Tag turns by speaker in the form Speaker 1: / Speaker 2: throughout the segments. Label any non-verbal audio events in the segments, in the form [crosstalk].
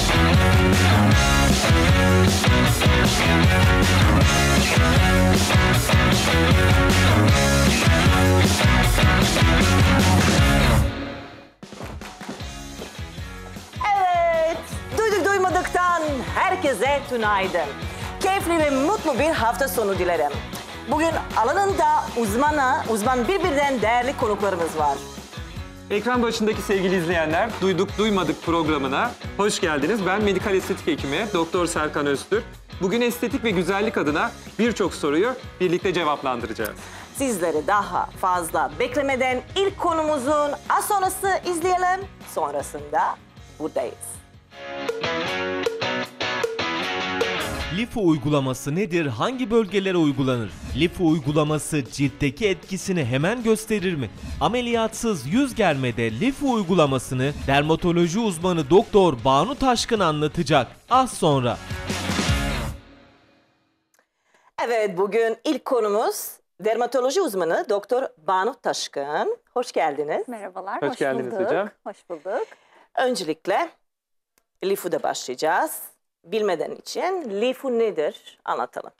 Speaker 1: Evet, duyduk herkese tünaydın. Keyifli ve mutlu bir hafta sonu dilerim. Bugün alanında uzmana, uzman birbirinden değerli konuklarımız var.
Speaker 2: Ekran başındaki sevgili izleyenler, Duyduk Duymadık programına hoş geldiniz. Ben medikal estetik hekimi Doktor Serkan Öztürk. Bugün estetik ve güzellik adına birçok soruyu birlikte cevaplandıracağız.
Speaker 1: Sizleri daha fazla beklemeden ilk konumuzun az sonrası izleyelim. Sonrasında buradayız. Müzik
Speaker 2: LIFO uygulaması nedir? Hangi bölgelere uygulanır? LIFO uygulaması ciltteki etkisini hemen gösterir mi? Ameliyatsız yüz germede LIFO uygulamasını dermatoloji uzmanı doktor Banu Taşkın anlatacak az sonra.
Speaker 1: Evet bugün ilk konumuz dermatoloji uzmanı doktor Banu Taşkın. Hoş geldiniz. Merhabalar, hoş, hoş geldiniz bulduk. hocam. Hoş bulduk. Öncelikle LIFO'da başlayacağız bilmeden için LIFU nedir anlatalım.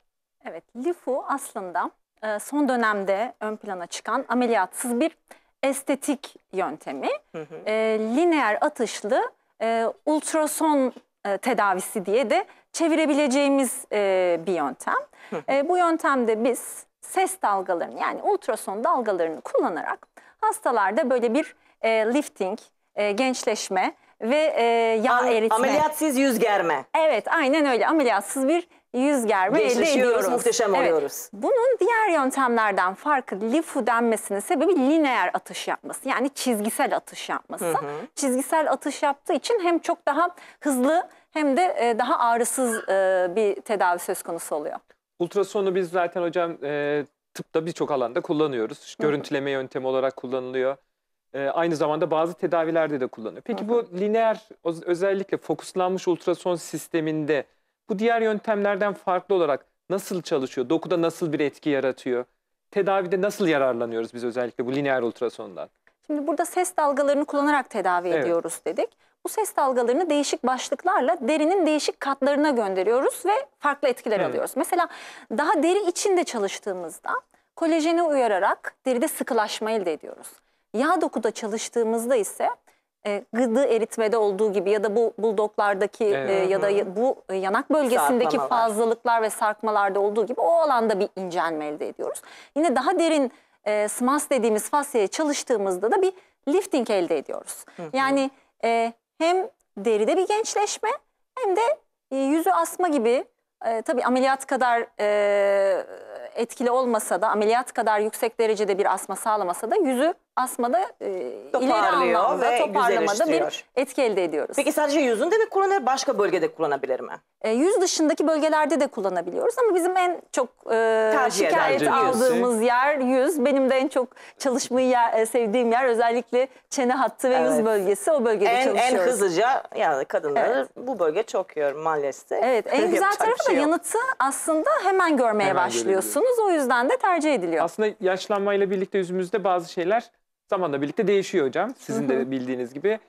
Speaker 3: Evet, LIFU aslında e, son dönemde ön plana çıkan ameliyatsız bir estetik yöntemi. Hı hı. E, lineer atışlı e, ultrason tedavisi diye de çevirebileceğimiz bir yöntem. Hı hı. bu yöntemde biz ses dalgalarını yani ultrason dalgalarını kullanarak hastalarda böyle bir lifting, gençleşme, ve e, yağ Am eritme. Ameliyatsız yüz germe. Evet aynen öyle ameliyatsız bir yüz germe elde ediyoruz. muhteşem evet. oluyoruz. Bunun diğer yöntemlerden farkı lifu denmesinin sebebi lineer atış yapması. Yani çizgisel atış yapması. Hı hı. Çizgisel atış yaptığı için hem çok daha hızlı hem de e, daha ağrısız e, bir tedavi söz konusu oluyor.
Speaker 2: Ultrasonu biz zaten hocam e, tıpta birçok alanda kullanıyoruz. Görüntüleme hı yöntemi olarak kullanılıyor. E, aynı zamanda bazı tedavilerde de kullanıyor. Peki bu lineer özellikle fokuslanmış ultrason sisteminde bu diğer yöntemlerden farklı olarak nasıl çalışıyor? Dokuda nasıl bir etki yaratıyor? Tedavide nasıl yararlanıyoruz biz özellikle bu lineer ultrasondan?
Speaker 3: Şimdi burada ses dalgalarını kullanarak tedavi evet. ediyoruz dedik. Bu ses dalgalarını değişik başlıklarla derinin değişik katlarına gönderiyoruz ve farklı etkiler evet. alıyoruz. Mesela daha deri içinde çalıştığımızda kolajeni uyararak deride sıkılaşmayı elde ediyoruz. Yağ dokuda çalıştığımızda ise e, gıdı eritmede olduğu gibi ya da bu buldoklardaki e, ya da bu e, yanak bölgesindeki Sarklamalar. fazlalıklar ve sarkmalarda olduğu gibi o alanda bir incelme elde ediyoruz. Yine daha derin e, SMAS dediğimiz fasyaya çalıştığımızda da bir lifting elde ediyoruz. Yani e, hem deride bir gençleşme hem de e, yüzü asma gibi e, tabii ameliyat kadar e, etkili olmasa da ameliyat kadar yüksek derecede bir asma sağlamasa da yüzü asmada e, ileri Toparlıyor anlamda ve toparlamada bir güzelleştiriyor. etki elde ediyoruz. Peki sadece yüzünde
Speaker 1: mi kullanır başka bölgede kullanabilir mi?
Speaker 3: E, yüz dışındaki bölgelerde de kullanabiliyoruz ama bizim en çok e, şikayet aldığımız yer yüz. Benim de en çok çalışmayı yer- e, sevdiğim yer özellikle çene hattı ve Evet. yüz bölgesi o bölgede En, çalışıyoruz. en hızlıca
Speaker 1: yani kadınları bu bölge çok yiyor maalesef. Evet en [laughs] güzel Yapacak bir şey tarafı da şey yok. yanıtı
Speaker 3: aslında hemen görmeye Hemen başlıyorsun
Speaker 2: biliyorsunuz. O yüzden de tercih ediliyor. Aslında yaşlanmayla birlikte yüzümüzde bazı şeyler zamanla birlikte değişiyor hocam. Sizin de bildiğiniz gibi.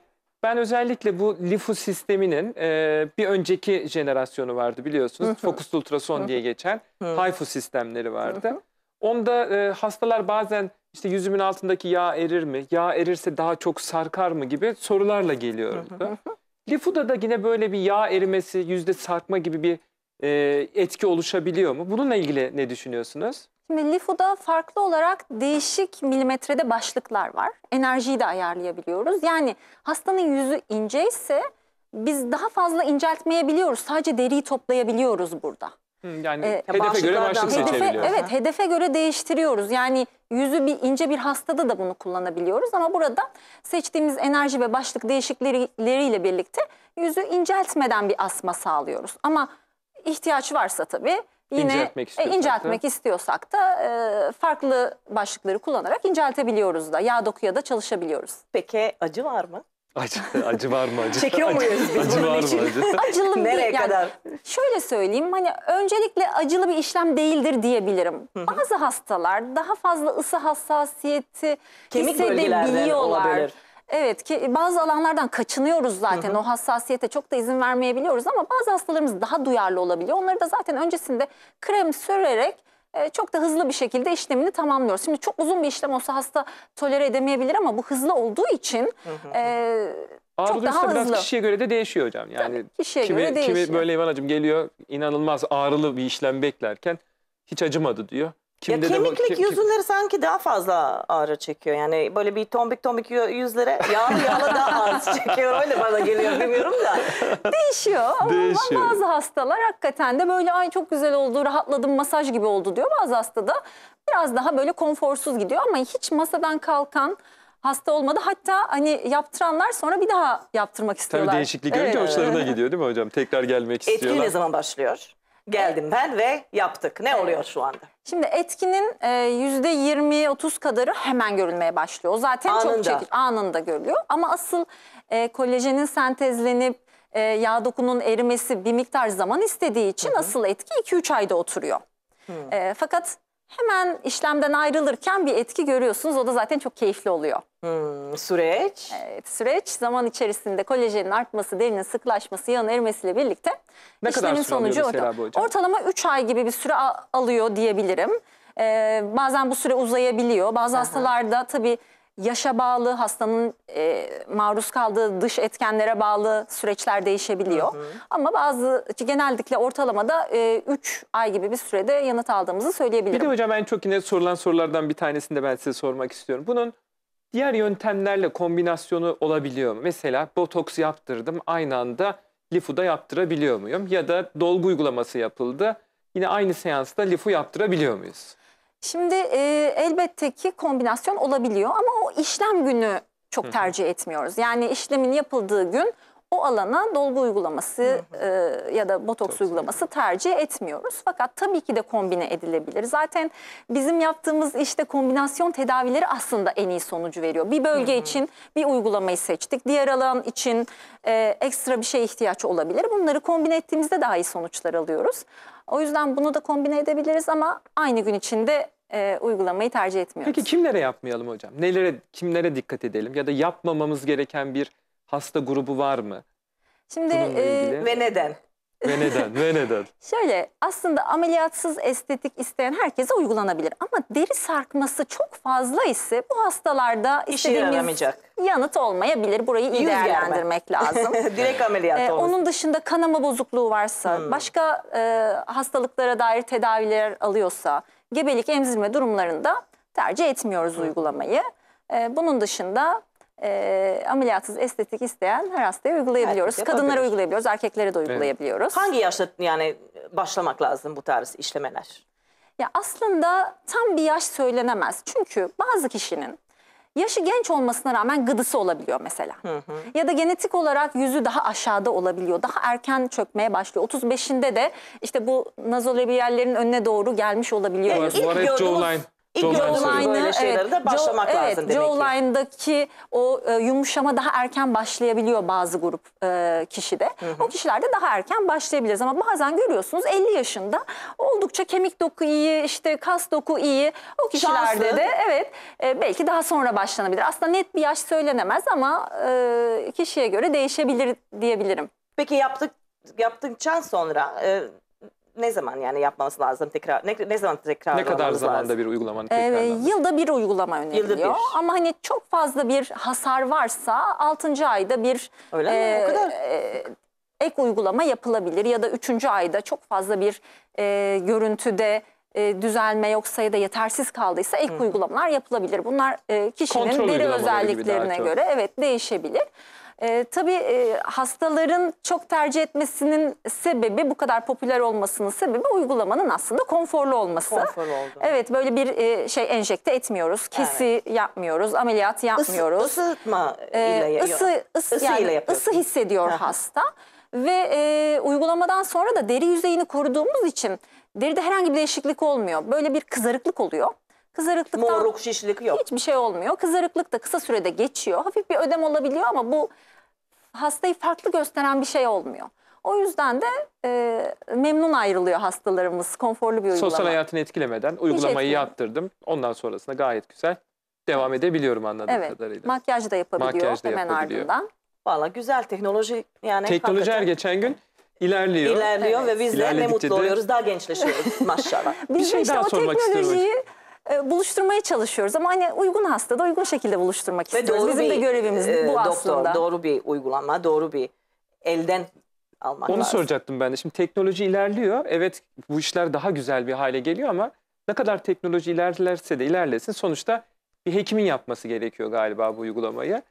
Speaker 2: Ben özellikle bu Lifu sisteminin e, bir önceki jenerasyonu vardı biliyorsunuz. Focus ultrason diye geçen HIFU sistemleri vardı. Onda e, hastalar bazen işte yüzümün altındaki yağ erir mi? Yağ erirse daha çok sarkar mı gibi sorularla geliyordu. Lifuda da yine böyle bir yağ erimesi, yüzde sarkma gibi bir e, etki oluşabiliyor mu? Bununla ilgili ne düşünüyorsunuz?
Speaker 3: Şimdi LIFO'da farklı olarak değişik milimetrede başlıklar var. Enerjiyi de ayarlayabiliyoruz. Yani hastanın yüzü ince ise biz daha fazla inceltmeyebiliyoruz. Sadece deriyi toplayabiliyoruz burada.
Speaker 2: Yani Ee, hedefe göre başlık başlıklardan- Hedefe, evet
Speaker 3: hedefe göre değiştiriyoruz. Yani yüzü bir ince bir hastada da bunu kullanabiliyoruz. Ama burada seçtiğimiz enerji ve başlık değişiklikleriyle birlikte yüzü inceltmeden bir asma sağlıyoruz. Ama ihtiyaç varsa tabii yine inceltmek e, istiyorsak, e, inceltmek da. istiyorsak da e, farklı başlıkları kullanarak inceltebiliyoruz da yağ dokuya da çalışabiliyoruz. Peki acı var mı?
Speaker 2: Acı, acı var mı acı? Çekiyor acı, muyuz biz acı bunun var için? Mı acı?
Speaker 1: [laughs] Nereye yani, kadar?
Speaker 3: Şöyle söyleyeyim hani öncelikle acılı bir işlem değildir diyebilirim. Hı -hı. Bazı hastalar daha fazla ısı hassasiyeti Kemik hissedebiliyorlar. Olabilir Evet ki bazı alanlardan kaçınıyoruz zaten. Hı hı. O hassasiyete çok da izin vermeyebiliyoruz ama bazı hastalarımız daha duyarlı olabiliyor. Onları da zaten öncesinde krem sürerek e, çok da hızlı bir şekilde işlemini tamamlıyoruz. Şimdi çok uzun bir işlem olsa hasta tolere edemeyebilir ama bu hızlı olduğu için hı hı. E, Ağrı çok daha biraz kişiye
Speaker 2: göre de değişiyor hocam. Yani Tabii,
Speaker 3: kişiye kimi, göre değişiyor. Kimi böyle
Speaker 2: İvan'cığım geliyor inanılmaz ağrılı bir işlem beklerken hiç acımadı diyor. Kim ya dedi, kemiklik kim, kim, yüzleri
Speaker 1: sanki daha fazla ağrı çekiyor. Yani böyle bir tombik tombik yüzlere yağlı yağlı daha az çekiyor. Öyle bana geliyor bilmiyorum da. Değişiyor ama Değişiyor. bazı
Speaker 3: hastalar hakikaten de böyle ay çok güzel oldu, rahatladım, masaj gibi oldu diyor. Bazı hasta da biraz daha böyle konforsuz gidiyor ama hiç masadan kalkan hasta olmadı. Hatta hani yaptıranlar sonra bir daha yaptırmak istiyorlar. Tabii değişiklik görünce evet. hoşlarına [laughs] gidiyor
Speaker 2: değil mi hocam? Tekrar gelmek istiyorlar. Etkili ne zaman başlıyor?
Speaker 3: geldim
Speaker 1: ben ve yaptık. Ne oluyor şu anda?
Speaker 3: Şimdi etkinin e, yüzde %20-30 kadarı hemen görülmeye başlıyor. O zaten anında. çok çekici, anında görülüyor. Ama asıl e, kolajenin sentezlenip e, yağ dokunun erimesi bir miktar zaman istediği için hı hı. asıl etki 2-3 ayda oturuyor. Hı. E, fakat hemen işlemden ayrılırken bir etki görüyorsunuz. O da zaten çok keyifli oluyor. Hmm, süreç? Evet, süreç zaman içerisinde kolajenin artması, derinin sıklaşması, yağın erimesiyle birlikte ne işlemin sonucu orta, ortalama 3 ay gibi bir süre alıyor diyebilirim. Ee, bazen bu süre uzayabiliyor. Bazı Aha. hastalarda tabii yaşa bağlı, hastanın e, maruz kaldığı dış etkenlere bağlı süreçler değişebiliyor. Hı hı. Ama bazı genellikle ortalamada 3 e, üç ay gibi bir sürede yanıt aldığımızı söyleyebilirim. Bir de
Speaker 2: hocam en çok yine sorulan sorulardan bir tanesini de ben size sormak istiyorum. Bunun diğer yöntemlerle kombinasyonu olabiliyor mu? Mesela botoks yaptırdım aynı anda lifu da yaptırabiliyor muyum? Ya da dolgu uygulaması yapıldı yine aynı seansta lifu yaptırabiliyor muyuz?
Speaker 3: Şimdi e, elbette ki kombinasyon olabiliyor ama o işlem günü çok tercih etmiyoruz. Yani işlemin yapıldığı gün o alana dolgu uygulaması e, ya da botoks Çok uygulaması tercih etmiyoruz. Fakat tabii ki de kombine edilebilir. Zaten bizim yaptığımız işte kombinasyon tedavileri aslında en iyi sonucu veriyor. Bir bölge için bir uygulamayı seçtik. Diğer alan için e, ekstra bir şeye ihtiyaç olabilir. Bunları kombine ettiğimizde daha iyi sonuçlar alıyoruz. O yüzden bunu da kombine edebiliriz ama aynı gün içinde e, uygulamayı tercih etmiyoruz. Peki
Speaker 2: kimlere yapmayalım hocam? Nelere, kimlere dikkat edelim? Ya da yapmamamız gereken bir hasta grubu var mı?
Speaker 3: Şimdi e, ve neden?
Speaker 2: Ve neden? Ve neden? [laughs]
Speaker 3: Şöyle aslında ameliyatsız estetik isteyen herkese uygulanabilir. Ama deri sarkması çok fazla ise bu hastalarda İşe istediğimiz yanıt olmayabilir. Burayı iyi Yüz değerlendirmek gelme. [laughs] lazım. Direkt ameliyat ee, Onun dışında kanama bozukluğu varsa, hmm. başka e, hastalıklara dair tedaviler alıyorsa gebelik emzirme durumlarında tercih etmiyoruz uygulamayı. E, bunun dışında e, ameliyatsız estetik isteyen her hastaya uygulayabiliyoruz. Herkes Kadınlara yapabilir. uygulayabiliyoruz, erkeklere de uygulayabiliyoruz. Hangi
Speaker 1: yaşta yani başlamak lazım bu tarz işlemeler?
Speaker 3: Ya aslında tam bir yaş söylenemez. Çünkü bazı kişinin Yaşı genç olmasına rağmen gıdısı olabiliyor mesela. Hı hı. Ya da genetik olarak yüzü daha aşağıda olabiliyor. Daha erken çökmeye başlıyor. 35'inde de işte bu nazolabiyallerin önüne doğru gelmiş olabiliyor. Evet, İlk gördüğümüz,
Speaker 2: İlk Jawline Jawline'ı böyle şeylere de
Speaker 1: başlamak Jaw, lazım evet, demek
Speaker 3: Jawline'daki o e, yumuşama daha erken başlayabiliyor bazı grup e, kişide. Hı hı. O kişilerde daha erken başlayabiliriz ama bazen görüyorsunuz 50 yaşında oldukça kemik doku iyi, işte kas doku iyi. O kişilerde Şanslı. de evet e, belki daha sonra başlanabilir. Aslında net bir yaş söylenemez ama e, kişiye göre değişebilir diyebilirim. Peki yaptık yaptıktan sonra e, ne zaman
Speaker 1: yani yapmamız lazım tekrar ne, ne zaman tekrar ne kadar zamanda lazım?
Speaker 2: bir uygulamanın ee,
Speaker 3: yılda bir uygulama öneriliyor yılda bir. ama hani çok fazla bir hasar varsa 6. ayda bir Öyle e, mi? O kadar. E, ek uygulama yapılabilir ya da 3. ayda çok fazla bir e, görüntüde e, düzelme yoksa ya da yetersiz kaldıysa ek Hı. uygulamalar yapılabilir. Bunlar e, kişinin Kontrol deri özelliklerine göre evet değişebilir. E, tabii e, hastaların çok tercih etmesinin sebebi bu kadar popüler olmasının sebebi uygulamanın aslında konforlu olması. Konforlu oldu. Evet böyle bir e, şey enjekte etmiyoruz. Kesi evet. yapmıyoruz, ameliyat yapmıyoruz. Isı, ısıtma ee, ile ee, ısı, ısı, ısı yani, ile yapıyorsun. Isı hissediyor hasta. Ve e, uygulamadan sonra da deri yüzeyini koruduğumuz için deride herhangi bir değişiklik olmuyor. Böyle bir kızarıklık oluyor. Kızarıklıktan Morluk, şişlik yok. hiçbir şey olmuyor. Kızarıklık da kısa sürede geçiyor. Hafif bir ödem olabiliyor ama bu hastayı farklı gösteren bir şey olmuyor. O yüzden de e, memnun ayrılıyor hastalarımız. Konforlu bir uygulama. Sosyal hayatını
Speaker 2: etkilemeden uygulamayı yaptırdım. Ondan sonrasında gayet güzel devam edebiliyorum anladığım Evet. kadarıyla.
Speaker 3: Makyaj da yapabiliyor Makyaj da hemen yapabiliyor. ardından. Valla güzel teknoloji yani Teknoloji her
Speaker 2: geçen gün ilerliyor. İlerliyor Evet. ve biz de ne mutlu de- oluyoruz daha
Speaker 3: gençleşiyoruz
Speaker 2: [laughs] maşallah. Bir şey işte daha sormak istiyorum hocam.
Speaker 3: teknolojiyi e, buluşturmaya çalışıyoruz. Ama hani uygun hastada uygun şekilde buluşturmak istiyoruz. Ve doğru Bizim bir, de görevimiz e, bu doktor, aslında.
Speaker 1: Doğru bir uygulama, doğru bir elden almak Onu lazım.
Speaker 2: soracaktım ben de. Şimdi teknoloji ilerliyor. Evet bu işler daha güzel bir hale geliyor ama ne kadar teknoloji ilerlerse de ilerlesin sonuçta bir hekimin yapması gerekiyor galiba bu uygulamayı.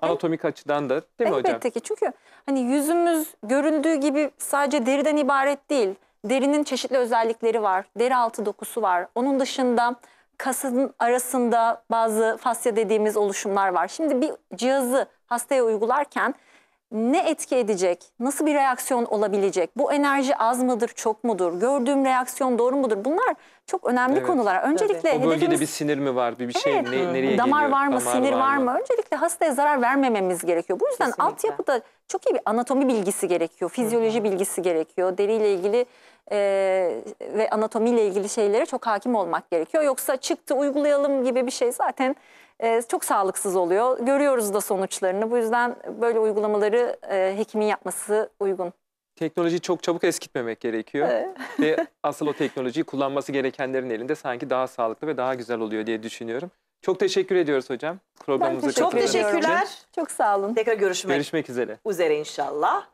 Speaker 2: Anatomik evet. açıdan da değil mi Elbette hocam? Evet,
Speaker 3: ki çünkü hani yüzümüz göründüğü gibi sadece deriden ibaret değil. Derinin çeşitli özellikleri var. Deri altı dokusu var. Onun dışında kasın arasında bazı fasya dediğimiz oluşumlar var. Şimdi bir cihazı hastaya uygularken ne etki edecek? Nasıl bir reaksiyon olabilecek? Bu enerji az mıdır, çok mudur? Gördüğüm reaksiyon doğru mudur? Bunlar çok önemli evet. konular. Öncelikle Tabii. O bölgede hedefimiz... bir
Speaker 2: sinir mi var? Bir, bir şey evet. ne, nereye Damar geliyor? var mı, Damar sinir var mı? var
Speaker 3: mı? Öncelikle hastaya zarar vermememiz gerekiyor. Bu yüzden Kesinlikle. altyapıda çok iyi bir anatomi bilgisi gerekiyor. Fizyoloji Hı. bilgisi gerekiyor. Deriyle ilgili e, ve anatomiyle ilgili şeylere çok hakim olmak gerekiyor. Yoksa çıktı uygulayalım gibi bir şey zaten e, çok sağlıksız oluyor. Görüyoruz da sonuçlarını. Bu yüzden böyle uygulamaları e, hekimin yapması uygun.
Speaker 2: Teknolojiyi çok çabuk eskitmemek gerekiyor. ve asıl o teknolojiyi kullanması gerekenlerin elinde sanki daha sağlıklı ve daha güzel oluyor diye düşünüyorum. Çok teşekkür ediyoruz hocam. Programımıza katıldığınız Çok teşekkürler.
Speaker 1: Çok sağ olun. Tekrar görüşmek, görüşmek üzere. Üzere inşallah.